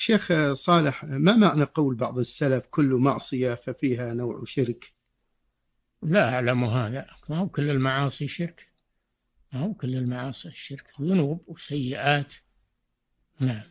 شيخ صالح ما معنى قول بعض السلف كل معصية ففيها نوع شرك لا أعلم هذا ما هو كل المعاصي شرك ما هو كل المعاصي الشرك ذنوب وسيئات نعم